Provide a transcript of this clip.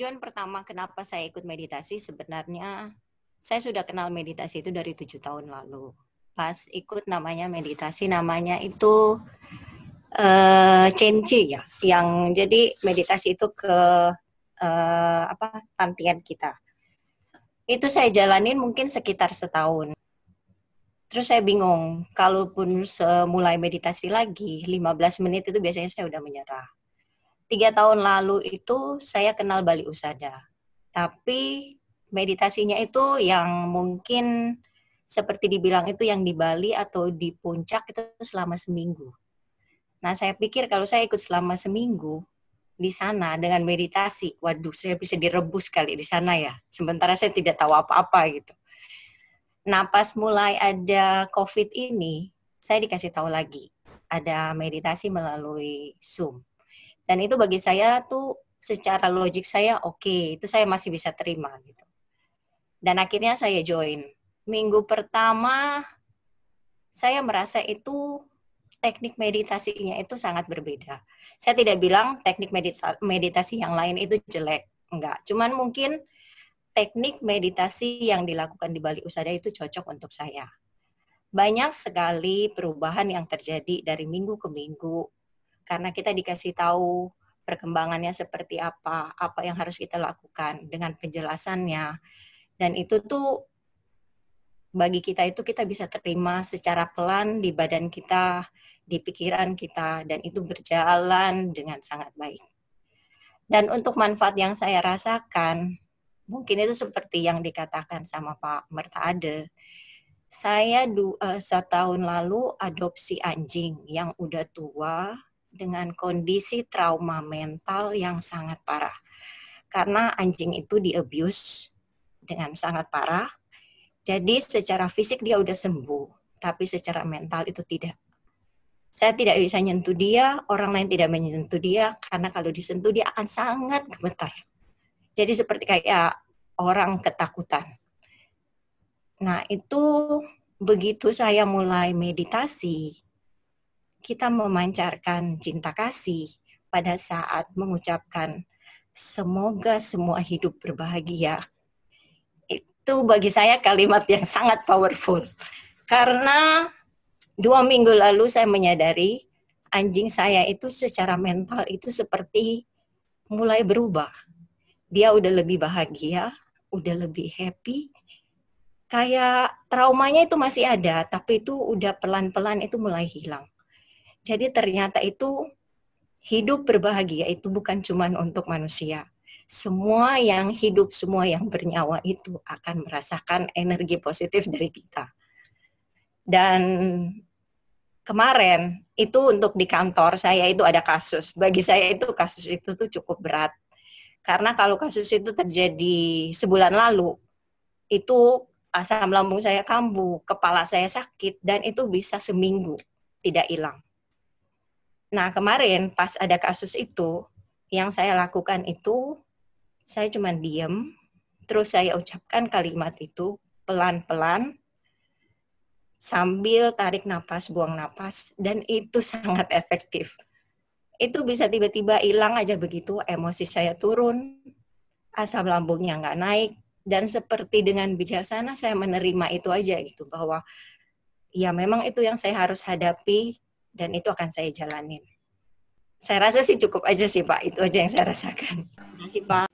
tujuan pertama kenapa saya ikut meditasi sebenarnya saya sudah kenal meditasi itu dari tujuh tahun lalu. Pas ikut namanya meditasi, namanya itu uh, cenci ya, yang jadi meditasi itu ke uh, apa tantian kita. Itu saya jalanin mungkin sekitar setahun. Terus saya bingung, kalaupun mulai meditasi lagi, 15 menit itu biasanya saya udah menyerah tiga tahun lalu itu saya kenal Bali Usada. Tapi meditasinya itu yang mungkin seperti dibilang itu yang di Bali atau di puncak itu selama seminggu. Nah, saya pikir kalau saya ikut selama seminggu di sana dengan meditasi, waduh, saya bisa direbus kali di sana ya. Sementara saya tidak tahu apa-apa gitu. Nah, pas mulai ada COVID ini, saya dikasih tahu lagi ada meditasi melalui Zoom. Dan itu bagi saya tuh secara logik saya oke, okay, itu saya masih bisa terima gitu. Dan akhirnya saya join. Minggu pertama saya merasa itu teknik meditasinya itu sangat berbeda. Saya tidak bilang teknik medita meditasi yang lain itu jelek, enggak. Cuman mungkin teknik meditasi yang dilakukan di Bali Usada itu cocok untuk saya. Banyak sekali perubahan yang terjadi dari minggu ke minggu karena kita dikasih tahu perkembangannya seperti apa, apa yang harus kita lakukan dengan penjelasannya. Dan itu tuh bagi kita itu kita bisa terima secara pelan di badan kita, di pikiran kita dan itu berjalan dengan sangat baik. Dan untuk manfaat yang saya rasakan, mungkin itu seperti yang dikatakan sama Pak Merta Ade, Saya du, uh, setahun lalu adopsi anjing yang udah tua, dengan kondisi trauma mental yang sangat parah. Karena anjing itu diabuse dengan sangat parah. Jadi secara fisik dia udah sembuh, tapi secara mental itu tidak. Saya tidak bisa nyentuh dia, orang lain tidak menyentuh dia, karena kalau disentuh dia akan sangat gemetar. Jadi seperti kayak orang ketakutan. Nah itu begitu saya mulai meditasi, kita memancarkan cinta kasih pada saat mengucapkan semoga semua hidup berbahagia. Itu bagi saya kalimat yang sangat powerful. Karena dua minggu lalu saya menyadari anjing saya itu secara mental itu seperti mulai berubah. Dia udah lebih bahagia, udah lebih happy, kayak traumanya itu masih ada, tapi itu udah pelan-pelan itu mulai hilang. Jadi ternyata itu hidup berbahagia itu bukan cuma untuk manusia. Semua yang hidup, semua yang bernyawa itu akan merasakan energi positif dari kita. Dan kemarin itu untuk di kantor saya itu ada kasus. Bagi saya itu kasus itu tuh cukup berat. Karena kalau kasus itu terjadi sebulan lalu, itu asam lambung saya kambuh, kepala saya sakit, dan itu bisa seminggu tidak hilang Nah, kemarin pas ada kasus itu, yang saya lakukan itu, saya cuma diem, terus saya ucapkan kalimat itu pelan-pelan, sambil tarik napas, buang napas, dan itu sangat efektif. Itu bisa tiba-tiba hilang aja begitu, emosi saya turun, asam lambungnya nggak naik, dan seperti dengan bijaksana saya menerima itu aja gitu, bahwa ya memang itu yang saya harus hadapi, dan itu akan saya jalanin. Saya rasa sih cukup aja sih Pak, itu aja yang saya rasakan. Terima kasih Pak.